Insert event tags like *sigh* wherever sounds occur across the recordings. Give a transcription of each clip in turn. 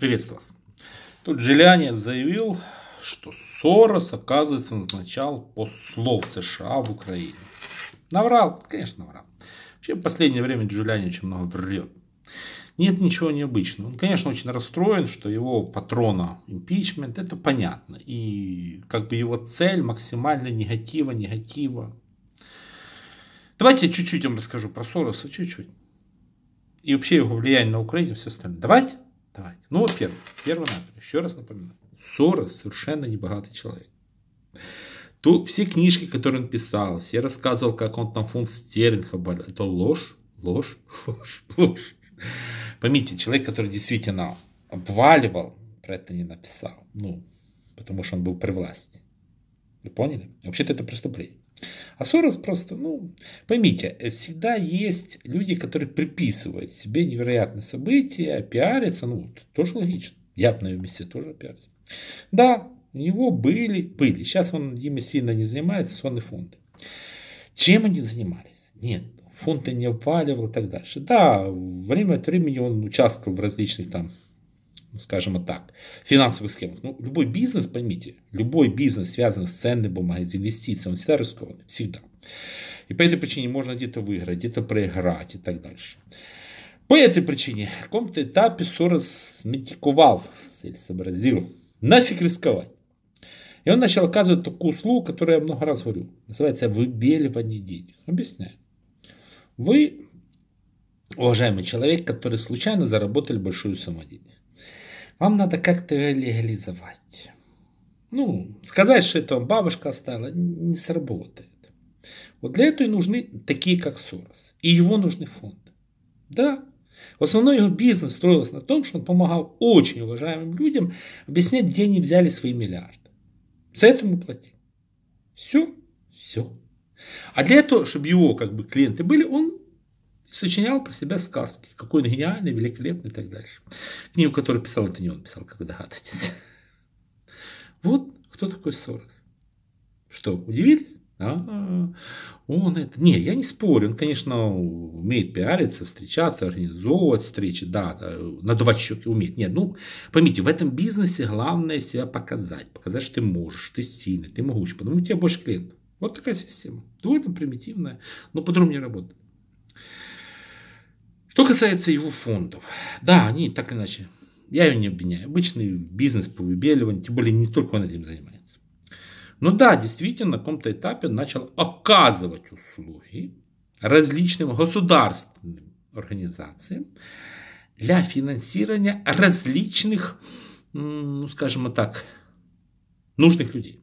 Приветствую вас. Тут Джулиани заявил, что Сорос, оказывается, назначал послов США в Украине. Наврал, конечно, наврал. Вообще, в последнее время Джулиани очень много врет. Нет ничего необычного. Он, конечно, очень расстроен, что его патрона импичмент, это понятно. И как бы его цель максимально негатива, негатива. Давайте чуть-чуть вам расскажу про Сороса, чуть-чуть. И вообще его влияние на Украину и все остальное. Давайте. Давайте. Ну, вот первый. Первый напрям. Еще раз напоминаю. Сорос совершенно небогатый человек. Тут все книжки, которые он писал, все рассказывал, как он там фунт стерлинга болел. Это ложь, ложь, *laughs* ложь, ложь. Поймите, человек, который действительно обваливал, про это не написал. Ну, потому что он был при власти. Вы поняли? Вообще-то это преступление. А Сорос просто, ну, поймите, всегда есть люди, которые приписывают себе невероятные события, пиарятся, ну, тоже логично. Я бы на ее месте тоже пиарился. Да, у него были, были. Сейчас он ими сильно не занимается, сонный фонд. Чем они занимались? Нет, фонды не обваливал и так дальше. Да, время от времени он участвовал в различных там скажем так, финансовых схемах. Ну, любой бизнес, поймите, любой бизнес, связанный с ценной бумагой, с инвестициями, всегда рискованный, всегда. И по этой причине можно где-то выиграть, где-то проиграть и так дальше. По этой причине в каком-то этапе Сорос метиковал, сообразил, нафиг рисковать. И он начал оказывать такую услугу, которую я много раз говорю. Называется выбеливание денег. Объясняю. Вы, уважаемый человек, который случайно заработали большую сумму денег. Вам надо как-то легализовать. Ну, сказать, что это вам бабушка оставила, не сработает. Вот для этого и нужны такие, как Сорос. И его нужны фонды. Да, в основном его бизнес строился на том, что он помогал очень уважаемым людям объяснять, где они взяли свои миллиарды. За это мы платим. Все, все. А для этого, чтобы его как бы клиенты были, он сочинял про себя сказки, какой он гениальный, великолепный и так дальше. Книгу, которую писал, это не он писал, как вы догадываетесь. *laughs* Вот кто такой Сорос. Что, удивились? А, он это... Не, я не спорю, он, конечно, умеет пиариться, встречаться, организовывать встречи, да, надувать щеки умеет. Нет, ну, поймите, в этом бизнесе главное себя показать, показать, что ты можешь, ты сильный, ты могучий, потому у тебя больше клиентов. Вот такая система. Довольно примитивная, но по-другому работает. Что касается его фондов, да, они так или иначе, я ее не обвиняю, обычный бизнес по выбеливанию, тем более не только он этим занимается. Но да, действительно, на каком-то этапе он начал оказывать услуги различным государственным организациям для финансирования различных, ну, скажем так, нужных людей.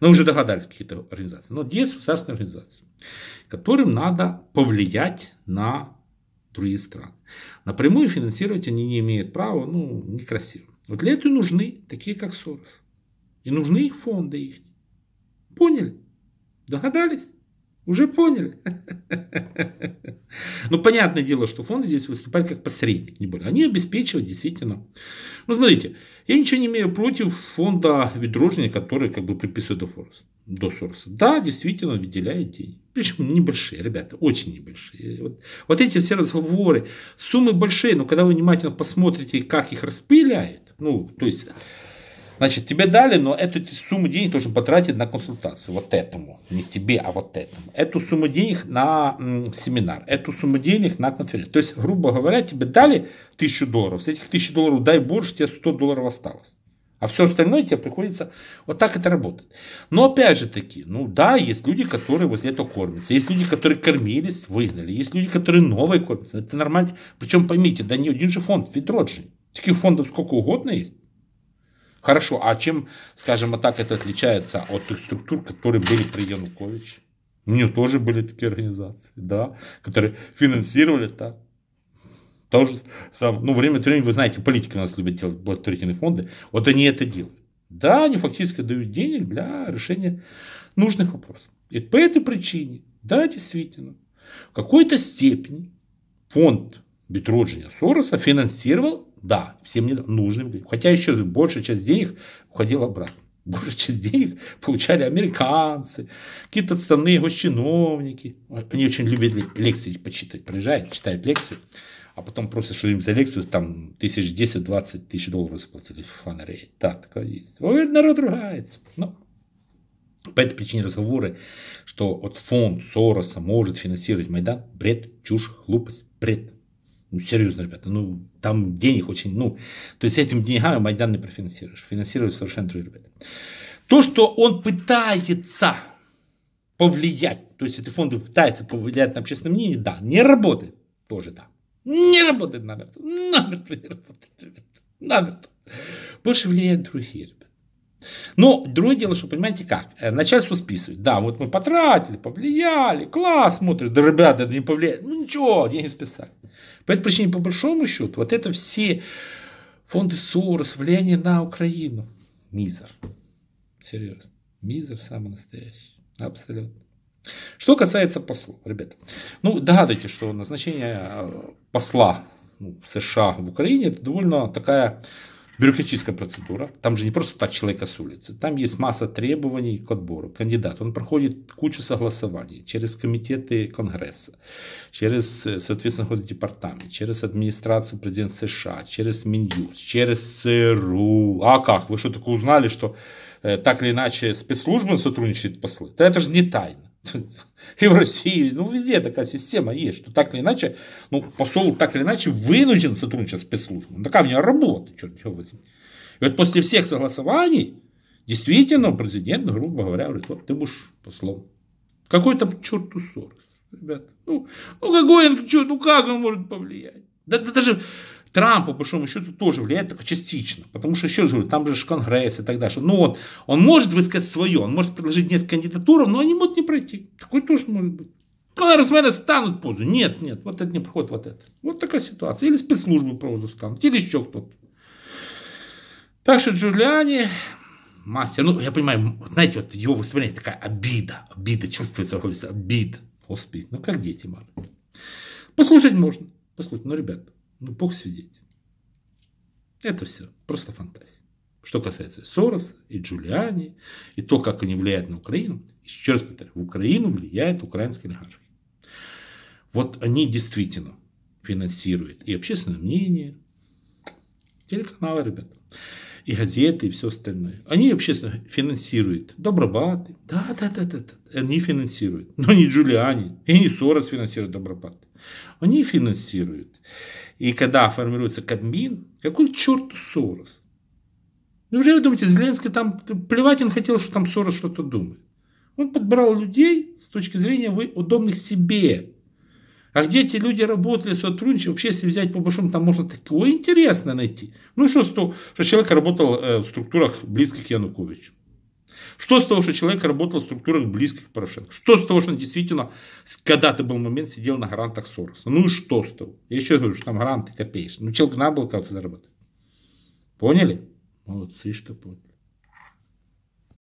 Но уже догадались какие-то организации. Но есть государственные организации, которым надо повлиять на другие страны. Напрямую финансировать они не имеют права, ну, некрасиво. Вот для этого нужны такие, как Сорос. И нужны их фонды их. Поняли? Догадались? Уже поняли? *laughs* Но ну, понятное дело, что фонд здесь выступает как посредник, не более. Они обеспечивают действительно. Ну, смотрите, я ничего не имею против фонда Ведрожина, который как бы приписывает до Фореста. До Сороса. Да, действительно, выделяет деньги. Причем небольшие, ребята, очень небольшие. Вот, вот эти все разговоры, суммы большие, но когда вы внимательно посмотрите, как их распыляет, ну, то есть Значит, тебе дали, но эту сумму денег должен потратить на консультацию. Вот этому. Не тебе, а вот этому. Эту сумму денег на м, семинар. Эту сумму денег на конференцию. То есть, грубо говоря, тебе дали тысячу долларов. С этих тысячи долларов, дай больше, тебе 100 долларов осталось. А все остальное тебе приходится... Вот так это работает. Но опять же таки, ну да, есть люди, которые возле этого кормятся. Есть люди, которые кормились, выгнали. Есть люди, которые новые кормятся. Это нормально. Причем поймите, да не один же фонд, ведь Таких фондов сколько угодно есть. Хорошо, а чем, скажем так, это отличается от тех структур, которые были при Януковиче? У нее тоже были такие организации, да, которые финансировали так. То же самое. Ну, время от времени, вы знаете, политики у нас любят делать благотворительные фонды. Вот они это делают. Да, они фактически дают денег для решения нужных вопросов. И по этой причине, да, действительно, в какой-то степени фонд Бетроджиня Сороса финансировал да, всем не нужны. Хотя еще большая часть денег уходила обратно. Большая часть денег получали американцы, какие-то отставные госчиновники. Они очень любят лекции почитать. Приезжают, читают лекции, а потом просят, что им за лекцию там тысяч 10-20 тысяч долларов заплатили в фонарей. Да, такое есть. Ой, народ ругается. Но ну, по этой причине разговоры, что вот фонд Сороса может финансировать Майдан, бред, чушь, глупость, бред. Ну, серьезно, ребята, ну, там денег очень, ну, то есть этим деньгами Майдан не профинансируешь. Финансируешь совершенно другие ребята. То, что он пытается повлиять, то есть эти фонды пытаются повлиять на общественное мнение, да, не работает, тоже да. Не работает намертво, намертво не работает, намертво. Больше влияют другие ребята. Но другое дело, что понимаете как, э, начальство списывает. Да, вот мы потратили, повлияли, класс, смотрит, да ребята, да не повлияли. Ну ничего, деньги списали. По этой причине, по большому счету, вот это все фонды Сорос, влияние на Украину, мизер. Серьезно, мизер самый настоящий, абсолютно. Что касается посла, ребята, ну догадайтесь, что назначение э, посла ну, США в Украине это довольно такая бюрократическая процедура. Там же не просто так человека с улицы. Там есть масса требований к отбору. Кандидат, он проходит кучу согласований через комитеты Конгресса, через, э, соответственно, Госдепартамент, через администрацию президента США, через Минюс, через ЦРУ. А как? Вы что, только узнали, что э, так или иначе спецслужбы сотрудничают послы? Да это же не тайна. *laughs* и в России, ну везде такая система есть, что так или иначе, ну посол так или иначе вынужден сотрудничать с спецслужбами. Ну, такая у него работа, черт его возьми. И вот после всех согласований, действительно, президент, грубо говоря, говорит, вот ты будешь послом. Какой там черту усор, ребят? Ну, ну какой он, черт, ну как он может повлиять? Да, да даже Трамп, по большому счету, тоже влияет только частично. Потому что, еще раз говорю, там же Конгресс и так далее. Ну, вот он может высказать свое, он может предложить несколько кандидатур, но они могут не пройти. Такой тоже может быть. Конгрессмены станут позу. Нет, нет, вот это не проходит, вот это. Вот такая ситуация. Или спецслужбы позу станут, или еще кто-то. Так что Джулиани мастер. Ну, я понимаю, знаете, вот его выступление такая обида. Обида чувствуется, обида. Обида. Господи, ну как дети, мало. Послушать можно. Послушать, ну, ребят, ну, Бог свидетель. Это все просто фантазия. Что касается Сороса и Джулиани, и то, как они влияют на Украину, еще раз повторяю, в Украину влияет украинский олигархи. Вот они действительно финансируют и общественное мнение, телеканалы, ребята и газеты, и все остальное. Они вообще финансируют. Добробаты. Да, да, да, да, да. Они финансируют. Но не Джулиани. И не Сорос финансирует Добробаты. Они финансируют. И когда формируется Кабмин, какой черт Сорос? Неужели вы думаете, Зеленский там... Плевать он хотел, что там Сорос что-то думает. Он подбирал людей с точки зрения вы удобных себе а где эти люди работали, сотрудничали, вообще, если взять по большому, там можно такое интересное найти. Ну, что с того, что человек работал э, в структурах близких к Януковичу? Что с того, что человек работал в структурах близких к Порошенко? Что с того, что он действительно когда-то был момент сидел на гарантах Сороса? Ну и что с того? Я еще говорю, что там гаранты копеечные. Ну, человек надо было как-то заработать. Поняли? Молодцы, что поняли.